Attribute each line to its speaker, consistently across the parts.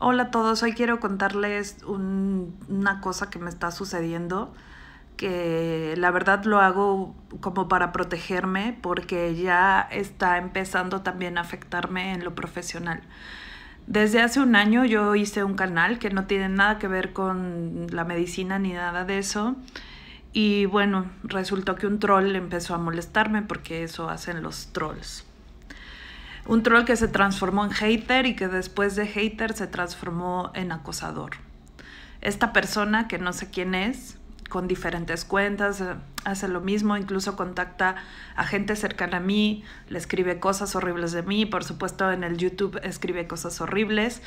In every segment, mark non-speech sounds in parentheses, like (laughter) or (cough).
Speaker 1: Hola a todos, hoy quiero contarles una cosa que me está sucediendo, que la verdad lo hago como para protegerme porque ya está empezando también a afectarme en lo profesional. Desde hace un año yo hice un canal que no tiene nada que ver con la medicina ni nada de eso. Y bueno, resultó que un troll empezó a molestarme porque eso hacen los trolls. Un troll que se transformó en hater y que después de hater se transformó en acosador. Esta persona que no sé quién es, con diferentes cuentas, eh, hace lo mismo, incluso contacta a gente cercana a mí, le escribe cosas horribles de mí, por supuesto en el YouTube escribe cosas horribles,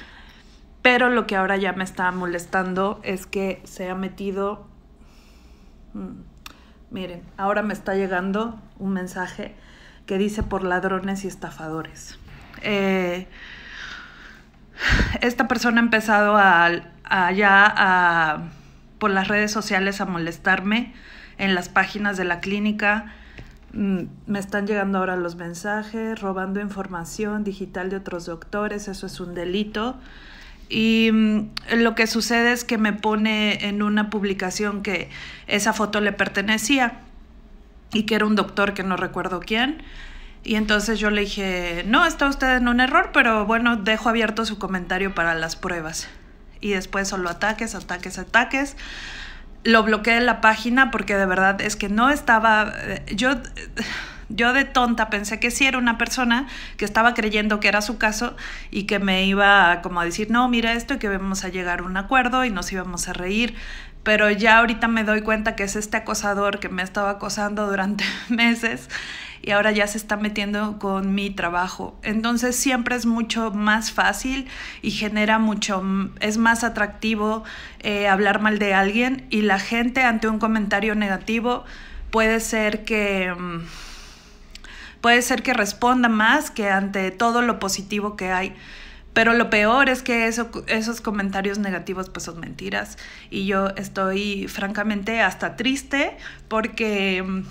Speaker 1: pero lo que ahora ya me está molestando es que se ha metido... Mm, miren, ahora me está llegando un mensaje que dice por ladrones y estafadores. Eh, esta persona ha empezado ya por las redes sociales a molestarme en las páginas de la clínica. Mm, me están llegando ahora los mensajes, robando información digital de otros doctores, eso es un delito. Y mm, lo que sucede es que me pone en una publicación que esa foto le pertenecía y que era un doctor que no recuerdo quién. Y entonces yo le dije, no, está usted en un error, pero bueno, dejo abierto su comentario para las pruebas. Y después solo ataques, ataques, ataques. Lo bloqueé en la página porque de verdad es que no estaba... Eh, yo, yo de tonta pensé que sí era una persona que estaba creyendo que era su caso y que me iba como a decir, no, mira esto y que vamos a llegar a un acuerdo y nos íbamos a reír pero ya ahorita me doy cuenta que es este acosador que me estaba estado acosando durante (laughs) meses y ahora ya se está metiendo con mi trabajo. Entonces siempre es mucho más fácil y genera mucho, es más atractivo eh, hablar mal de alguien y la gente ante un comentario negativo puede ser que... Mm, puede ser que responda más que ante todo lo positivo que hay. Pero lo peor es que esos comentarios negativos pues son mentiras y yo estoy francamente hasta triste porque mm,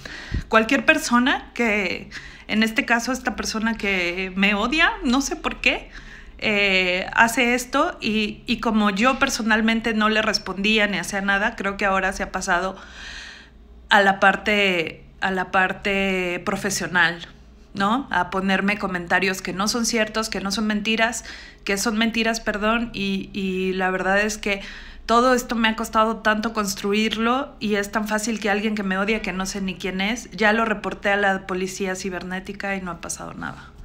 Speaker 1: cualquier persona que, en este caso esta persona que me odia, no sé por qué, eh, hace esto y, y, como yo personalmente no le respondía ni hacía nada, creo que ahora se ha pasado a la parte, a la parte profesional, ¿no? A ponerme comentarios que no son ciertos, que no son mentiras, que son mentiras, perdón, y, y la verdad es que todo esto me ha costado tanto construirlo y es tan fácil que alguien que me odia, que no sé ni quién es, ya lo reporté a la policía cibernética y no ha pasado nada.